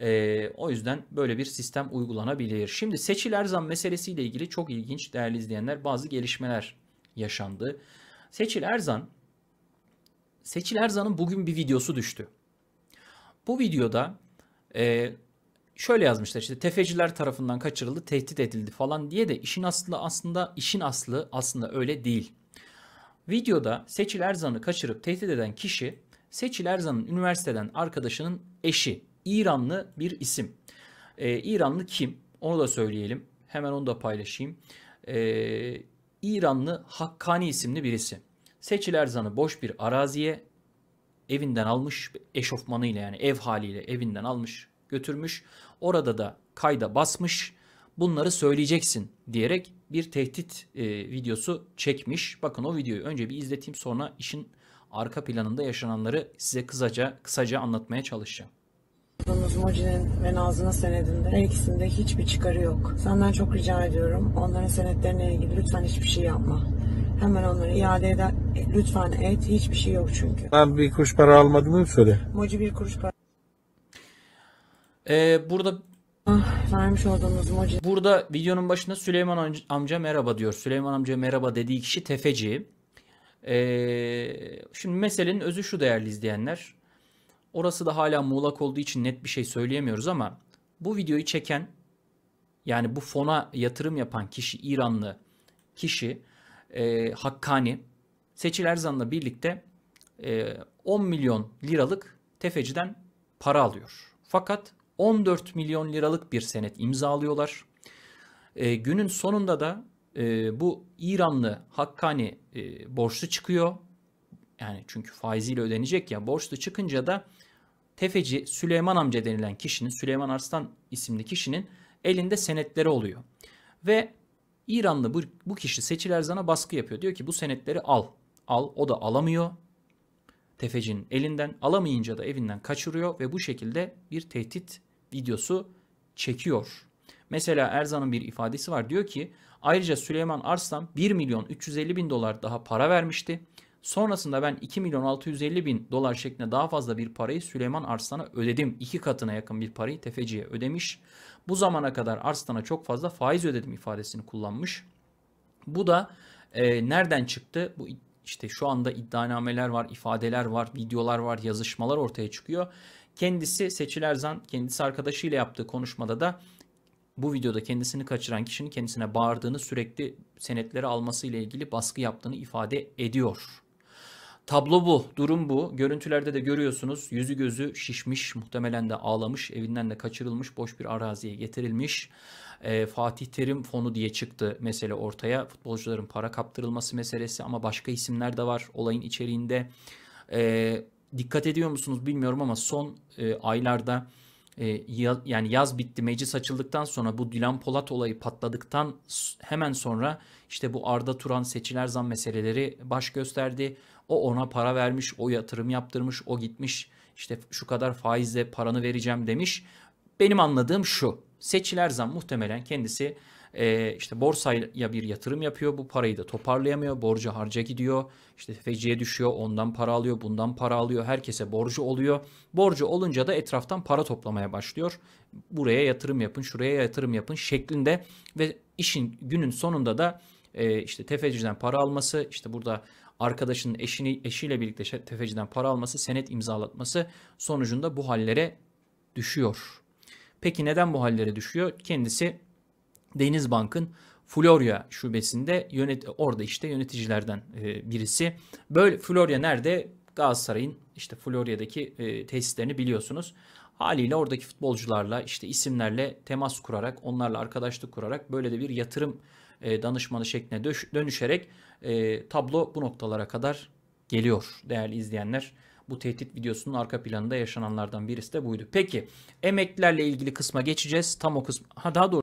E, o yüzden böyle bir sistem uygulanabilir. Şimdi seçil erzam meselesiyle ilgili çok ilginç değerli izleyenler bazı gelişmeler yaşandı. Seçil Erzan Seçil Erzan'ın bugün bir videosu düştü. Bu videoda e, şöyle yazmışlar işte tefeciler tarafından kaçırıldı, tehdit edildi falan diye de işin aslı aslında işin aslı aslında öyle değil. Videoda Seçil Erzan'ı kaçırıp tehdit eden kişi Seçil Erzan'ın üniversiteden arkadaşının eşi İranlı bir isim. Ee, İranlı kim? Onu da söyleyelim. Hemen onu da paylaşayım. Ee, İranlı Hakkani isimli birisi. Seçil Erzan'ı boş bir araziye evinden almış eşofmanıyla yani ev haliyle evinden almış götürmüş. Orada da kayda basmış bunları söyleyeceksin diyerek bir tehdit e, videosu çekmiş. Bakın o videoyu önce bir izleteyim sonra işin arka planında yaşananları size kısaca kısaca anlatmaya çalışacağım bulunduğumuz Moji'nin ve Nazlı'nın senedinde her ikisinde hiçbir çıkarı yok. Senden çok rica ediyorum. Onların senetlerine ilgili lütfen hiçbir şey yapma. Hemen onları iade eder. E, lütfen et. Hiçbir şey yok çünkü. Ben bir kuruş para almadım, almadığını söyle. Moji bir kuruş para Ee, burada ah, vermiş olduğumuz moji. Burada videonun başında Süleyman amca merhaba diyor. Süleyman amca merhaba dediği kişi tefeci. Ee, şimdi meselenin özü şu değerli izleyenler. Orası da hala muğlak olduğu için net bir şey söyleyemiyoruz ama bu videoyu çeken yani bu fona yatırım yapan kişi İranlı kişi e, Hakkani Seçil Erzan'la birlikte e, 10 milyon liralık tefeciden para alıyor. Fakat 14 milyon liralık bir senet imzalıyorlar. E, günün sonunda da e, bu İranlı Hakkani e, borçlu çıkıyor. Yani çünkü faiziyle ödenecek ya borçlu çıkınca da tefeci Süleyman amca denilen kişinin, Süleyman Arslan isimli kişinin elinde senetleri oluyor. Ve İranlı bu, bu kişi Seçil Erzan'a baskı yapıyor. Diyor ki bu senetleri al. Al. O da alamıyor. Tefecinin elinden alamayınca da evinden kaçırıyor ve bu şekilde bir tehdit videosu çekiyor. Mesela Erzan'ın bir ifadesi var. Diyor ki ayrıca Süleyman Arslan 1 milyon 350 bin dolar daha para vermişti. Sonrasında ben 2 milyon 650 bin dolar şeklinde daha fazla bir parayı Süleyman Arslan'a ödedim. iki katına yakın bir parayı tefeciye ödemiş. Bu zamana kadar Arslan'a çok fazla faiz ödedim ifadesini kullanmış. Bu da e, nereden çıktı? Bu işte şu anda iddianameler var, ifadeler var, videolar var, yazışmalar ortaya çıkıyor. Kendisi Seçil Erzan kendisi arkadaşıyla yaptığı konuşmada da bu videoda kendisini kaçıran kişinin kendisine bağırdığını, sürekli senetleri alması ile ilgili baskı yaptığını ifade ediyor. Tablo bu, durum bu. Görüntülerde de görüyorsunuz yüzü gözü şişmiş, muhtemelen de ağlamış, evinden de kaçırılmış, boş bir araziye getirilmiş. E, Fatih Terim fonu diye çıktı mesele ortaya. Futbolcuların para kaptırılması meselesi ama başka isimler de var olayın içeriğinde. E, dikkat ediyor musunuz bilmiyorum ama son e, aylarda e, ya, yani yaz bitti meclis açıldıktan sonra bu Dilan Polat olayı patladıktan hemen sonra işte bu Arda Turan seçiler zam meseleleri baş gösterdi. O ona para vermiş, o yatırım yaptırmış, o gitmiş işte şu kadar faizle paranı vereceğim demiş. Benim anladığım şu. Seçil Erzan muhtemelen kendisi e, işte borsaya bir yatırım yapıyor. Bu parayı da toparlayamıyor. borcu harca gidiyor. İşte feciye düşüyor. Ondan para alıyor. Bundan para alıyor. Herkese borcu oluyor. Borcu olunca da etraftan para toplamaya başlıyor. Buraya yatırım yapın, şuraya yatırım yapın şeklinde ve işin günün sonunda da e, işte tefeciden para alması, işte burada arkadaşının eşini eşiyle birlikte tefeciden para alması, senet imzalatması sonucunda bu hallere düşüyor. Peki neden bu hallere düşüyor? Kendisi Denizbank'ın Florya şubesinde yönet orada işte yöneticilerden e, birisi. Böyle Florya nerede? Galatasaray'ın işte Florya'daki e, tesislerini biliyorsunuz. Haliyle oradaki futbolcularla işte isimlerle temas kurarak, onlarla arkadaşlık kurarak böyle de bir yatırım e, danışmanı şekline dönüşerek e, tablo bu noktalara kadar geliyor değerli izleyenler. Bu tehdit videosunun arka planında yaşananlardan birisi de buydu. Peki emeklilerle ilgili kısma geçeceğiz. Tam o kısma daha doğrusu